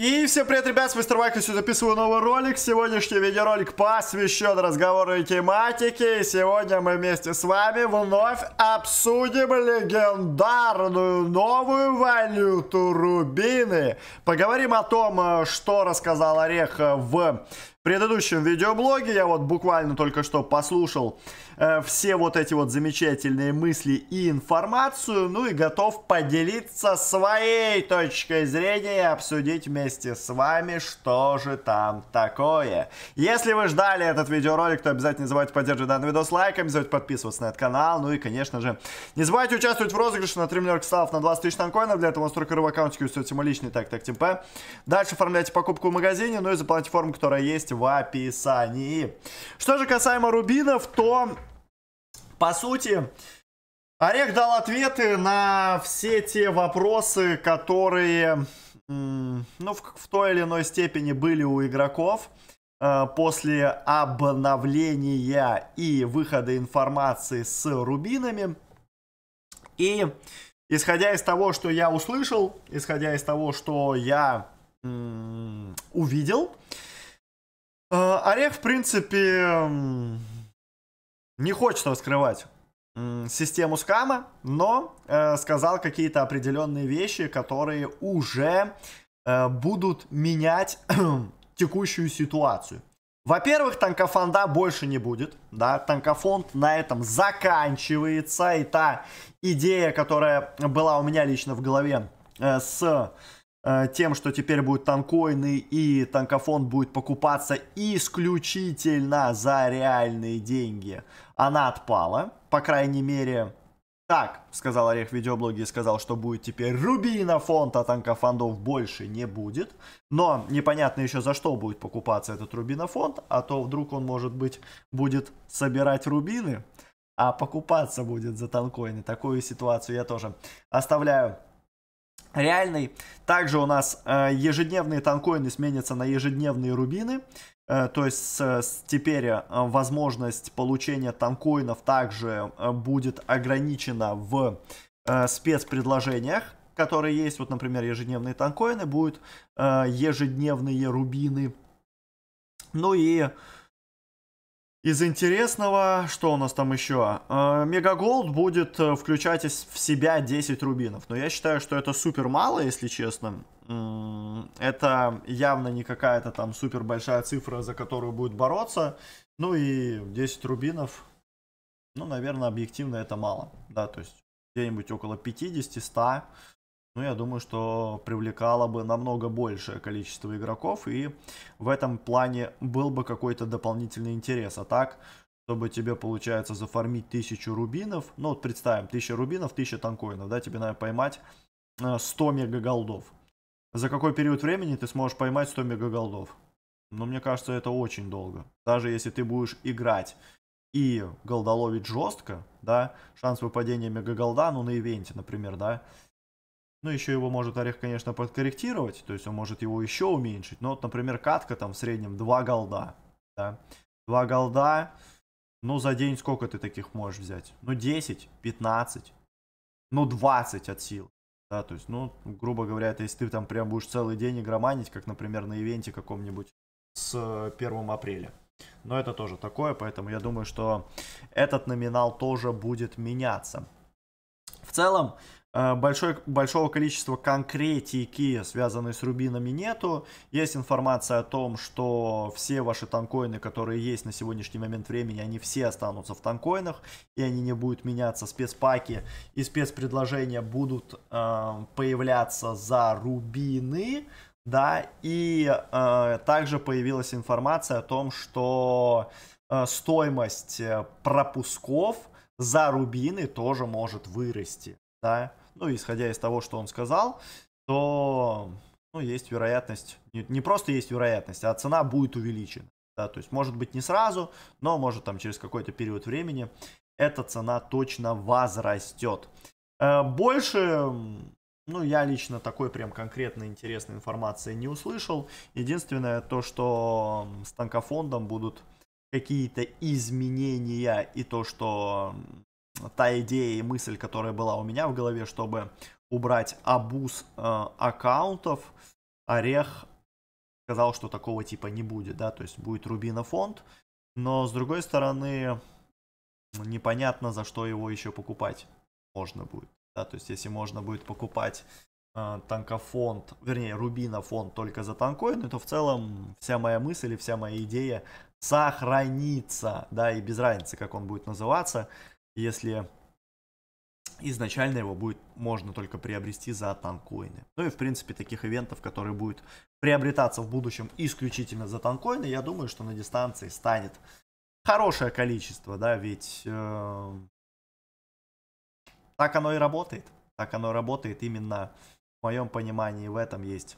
И всем привет, ребят, с Мистер Майкл сегодня записываю новый ролик. Сегодняшний видеоролик посвящен разговору и тематике. И сегодня мы вместе с вами вновь обсудим легендарную новую валюту Рубины. Поговорим о том, э, что рассказал Орех в предыдущем видеоблоге. Я вот буквально только что послушал э, все вот эти вот замечательные мысли и информацию. Ну и готов поделиться своей точкой зрения и обсудить вместе с вами, что же там такое. Если вы ждали этот видеоролик, то обязательно не забывайте поддерживать данный видос лайком, не забывайте подписываться на этот канал. Ну и, конечно же, не забывайте участвовать в розыгрыше на 3 миллиона кристаллов на 20 тысяч танкоинов. Для этого вас в аккаунте, в соцсети мой личный, так, так, ТМП. Дальше оформляйте покупку в магазине, ну и заплатите форму, которая есть есть в описании. Что же касаемо рубинов, то, по сути, Орех дал ответы на все те вопросы, которые, ну, в, в той или иной степени были у игроков э, после обновления и выхода информации с рубинами. И исходя из того, что я услышал, исходя из того, что я увидел, Э, орех, в принципе, не хочет раскрывать систему скама, но э, сказал какие-то определенные вещи, которые уже э, будут менять текущую ситуацию. Во-первых, танкофонда больше не будет, да, танкофонд на этом заканчивается, и та идея, которая была у меня лично в голове э, с Э, тем, что теперь будут танкоины и танкофон будет покупаться исключительно за реальные деньги. Она отпала, по крайней мере. Так, сказал Орех в видеоблоге и сказал, что будет теперь рубинофонд, а танкофондов больше не будет. Но непонятно еще за что будет покупаться этот рубинофонд, а то вдруг он, может быть, будет собирать рубины, а покупаться будет за танкоины. Такую ситуацию я тоже оставляю реальный. Также у нас э, ежедневные танкоины сменятся на ежедневные рубины. Э, то есть э, теперь э, возможность получения танкоинов также э, будет ограничена в э, спецпредложениях, которые есть. Вот, например, ежедневные танкоины будут э, ежедневные рубины. Ну и из интересного, что у нас там еще? Э, Мегаголд будет э, включать в себя 10 рубинов. Но я считаю, что это супер мало, если честно. Это явно не какая-то там супер большая цифра, за которую будет бороться. Ну и 10 рубинов, ну, наверное, объективно это мало. Да, то есть где-нибудь около 50-100 ну, я думаю, что привлекало бы намного большее количество игроков, и в этом плане был бы какой-то дополнительный интерес. А так, чтобы тебе, получается, зафармить тысячу рубинов, ну, вот представим, 1000 рубинов, 1000 танкоинов, да, тебе надо поймать 100 э, мегаголдов. За какой период времени ты сможешь поймать 100 мегаголдов? Но ну, мне кажется, это очень долго. Даже если ты будешь играть и голдоловить жестко, да, шанс выпадения мегаголда, ну, на ивенте, например, да, ну, еще его может Орех, конечно, подкорректировать, то есть он может его еще уменьшить. Но, вот, например, катка там в среднем 2 голда, да. 2 голда, ну, за день сколько ты таких можешь взять? Ну, 10, 15, ну, 20 от сил. Да, то есть, ну, грубо говоря, это если ты там прям будешь целый день игроманить, как, например, на ивенте каком-нибудь с 1 э, апреля. Но это тоже такое, поэтому я думаю, что этот номинал тоже будет меняться. В целом, Э, Большое, большого количества конкретики, связанной с рубинами, нету. Есть информация о том, что все ваши танкоины, которые есть на сегодняшний момент времени, они все останутся в танкоинах, и они не будут меняться. Спецпаки и спецпредложения будут э, появляться за рубины. Да, и э, также появилась информация о том, что э, стоимость э, пропусков за рубины тоже может вырасти да, ну, исходя из того, что он сказал, то, ну, есть вероятность, не, не просто есть вероятность, а цена будет увеличена, да, то есть, может быть, не сразу, но, может, там, через какой-то период времени эта цена точно возрастет. Э, больше, ну, я лично такой прям конкретной интересной информации не услышал. Единственное то, что с танкофондом будут какие-то изменения и то, что та идея и мысль, которая была у меня в голове, чтобы убрать абуз э, аккаунтов, Орех сказал, что такого типа не будет, да, то есть будет Рубина фонд, но с другой стороны непонятно, за что его еще покупать можно будет, да, то есть если можно будет покупать э, танкофонд, вернее, Рубина фонд только за танкоины, то в целом вся моя мысль и вся моя идея сохранится, да, и без разницы, как он будет называться, если изначально его будет можно только приобрести за танкоины. Ну и в принципе таких ивентов, которые будут приобретаться в будущем исключительно за танкоины, я думаю, что на дистанции станет хорошее количество, да, ведь э, так оно и работает. Так оно работает именно в моем понимании, в этом есть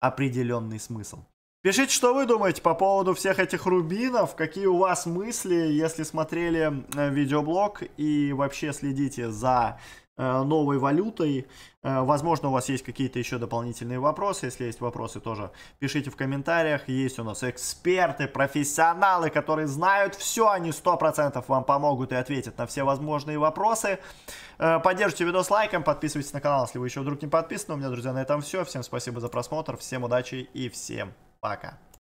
определенный смысл. Пишите, что вы думаете по поводу всех этих рубинов, какие у вас мысли, если смотрели э, видеоблог и вообще следите за э, новой валютой. Э, возможно, у вас есть какие-то еще дополнительные вопросы. Если есть вопросы, тоже пишите в комментариях. Есть у нас эксперты, профессионалы, которые знают все. Они 100% вам помогут и ответят на все возможные вопросы. Поддержите видос лайком, подписывайтесь на канал, если вы еще вдруг не подписаны. У меня, друзья, на этом все. Всем спасибо за просмотр, всем удачи и всем Пока.